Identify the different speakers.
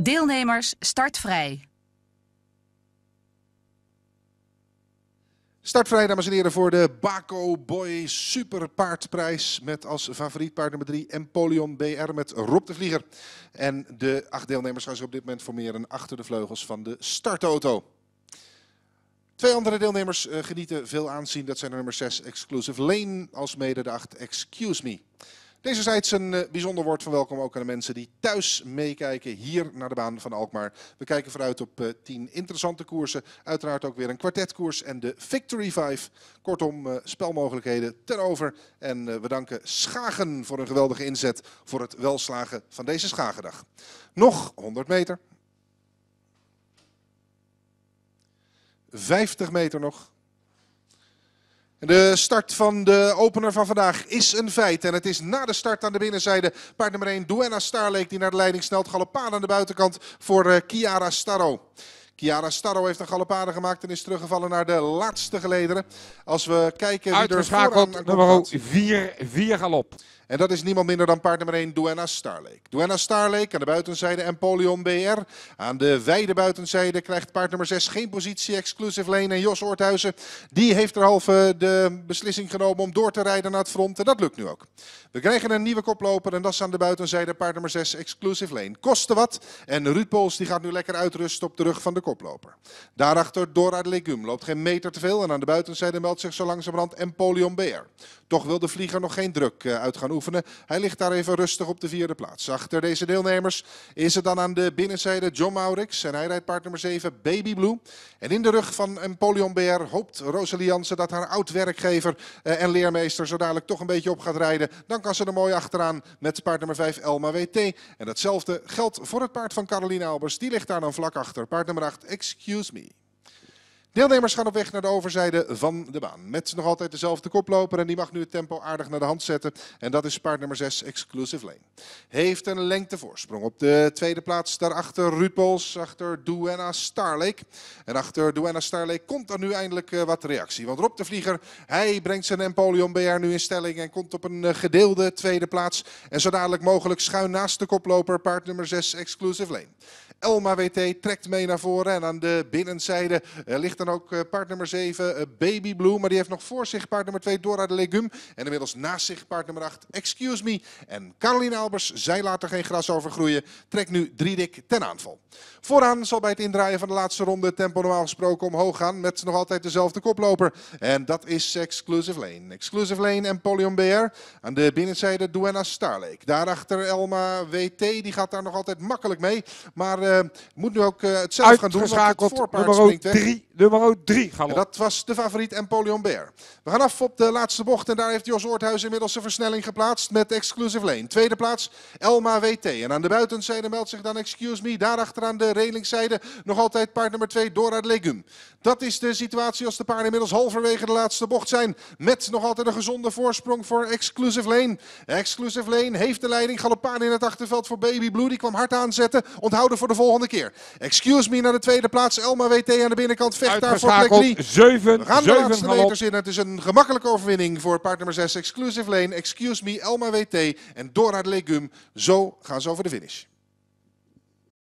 Speaker 1: Deelnemers startvrij. Startvrij, dames en heren, voor de Baco Boy Superpaardprijs. Met als favoriet paard nummer 3 Empolion BR met Rob de Vlieger. En de acht deelnemers gaan zich op dit moment formeren achter de vleugels van de startauto. Twee andere deelnemers eh, genieten veel aanzien. Dat zijn de nummer 6 Exclusive Lane, als mede de 8 Excuse Me. Deze een eh, bijzonder woord van welkom ook aan de mensen die thuis meekijken hier naar de baan van Alkmaar. We kijken vooruit op eh, tien interessante koersen. Uiteraard ook weer een kwartetkoers en de Victory 5. Kortom, eh, spelmogelijkheden ten over. En we danken Schagen voor een geweldige inzet voor het welslagen van deze Schagendag. Nog 100 meter. 50 meter nog. De start van de opener van vandaag is een feit. En het is na de start aan de binnenzijde paard nummer 1 Duenna Starleek die naar de leiding snelt. Galopade aan de buitenkant voor eh, Chiara Starro. Chiara Starro heeft een galopade gemaakt en is teruggevallen naar de laatste gelederen. Als we kijken wie er vooraan... nummer 4, 4 galop. En dat is niemand minder dan paard nummer 1, Duenna Starlake. Duenna Starlake aan de buitenzijde en Polion BR. Aan de wijde buitenzijde krijgt paard nummer 6 geen positie. Exclusive Lane en Jos Oorthuizen. Die heeft er halve de beslissing genomen om door te rijden naar het front. En dat lukt nu ook. We krijgen een nieuwe koploper en dat is aan de buitenzijde paard nummer 6 Exclusive Lane. Kosten wat. En Ruud Pols die gaat nu lekker uitrusten op de rug van de koploper. Daarachter Dora de Legume loopt geen meter te veel. En aan de buitenzijde meldt zich zo langzamerhand Empoleon BR. Toch wil de vlieger nog geen druk eh, uit gaan oefenen hij ligt daar even rustig op de vierde plaats. Achter deze deelnemers is het dan aan de binnenzijde John Maurix. En hij rijdt paard nummer 7, Baby Blue. En in de rug van Empoleon BR hoopt Rosalie dat haar oud-werkgever eh, en leermeester zo dadelijk toch een beetje op gaat rijden. Dan kan ze er mooi achteraan met paard nummer 5, Elma WT. En datzelfde geldt voor het paard van Caroline Albers. Die ligt daar dan vlak achter. Paard nummer 8, Excuse Me. Deelnemers gaan op weg naar de overzijde van de baan. Met nog altijd dezelfde koploper en die mag nu het tempo aardig naar de hand zetten. En dat is paard nummer 6, Exclusive Lane. Heeft een lengtevoorsprong. Op de tweede plaats daarachter Ruud Bols, achter Duenna Starlake. En achter Duenna Starlake komt er nu eindelijk eh, wat reactie. Want Rob de Vlieger, hij brengt zijn Empoleon BR nu in stelling en komt op een eh, gedeelde tweede plaats. En zo dadelijk mogelijk schuin naast de koploper paard nummer 6, Exclusive Lane. Elma WT trekt mee naar voren en aan de binnenzijde eh, ligt dan ook eh, paard nummer 7, eh, Baby Blue. Maar die heeft nog voor zich paard nummer 2, Dora de Legum. En inmiddels naast zich paard nummer 8, Excuse Me. En Caroline Albers, zij laat er geen gras over groeien. Trekt nu dik ten aanval. Vooraan zal bij het indraaien van de laatste ronde tempo normaal gesproken omhoog gaan. Met nog altijd dezelfde koploper. En dat is Exclusive Lane. Exclusive Lane en Polion BR. Aan de binnenzijde Duenna Starlake. Daarachter Elma WT. Die gaat daar nog altijd makkelijk mee. Maar eh, moet nu ook uh, het zelf gaan doen. Uitgeschakeld nummer 3, de nummer 3 gaan Dat was de favoriet Empoleon Bear. We gaan af op de laatste bocht en daar heeft Jos Oorthuis inmiddels een versnelling geplaatst met Exclusive Lane. Tweede plaats Elma WT. En aan de buitenzijde meldt zich dan Excuse Me. Daarachter aan de relingzijde nog altijd paard nummer 2 Dora Legum. Dat is de situatie als de paarden inmiddels halverwege de laatste bocht zijn. Met nog altijd een gezonde voorsprong voor Exclusive Lane. Exclusive Lane heeft de leiding. Galopaan in het achterveld voor Baby Blue. Die kwam hard aanzetten. Onthouden voor de volgende keer. Excuse Me naar de tweede plaats. Elma WT aan de binnenkant vecht uitgeschakeld. 7 We laatste meters in. Het is een gemakkelijke overwinning voor paard nummer 6. Exclusive Lane, Excuse Me, Elma WT en Dora de Legum. Zo gaan ze over de finish.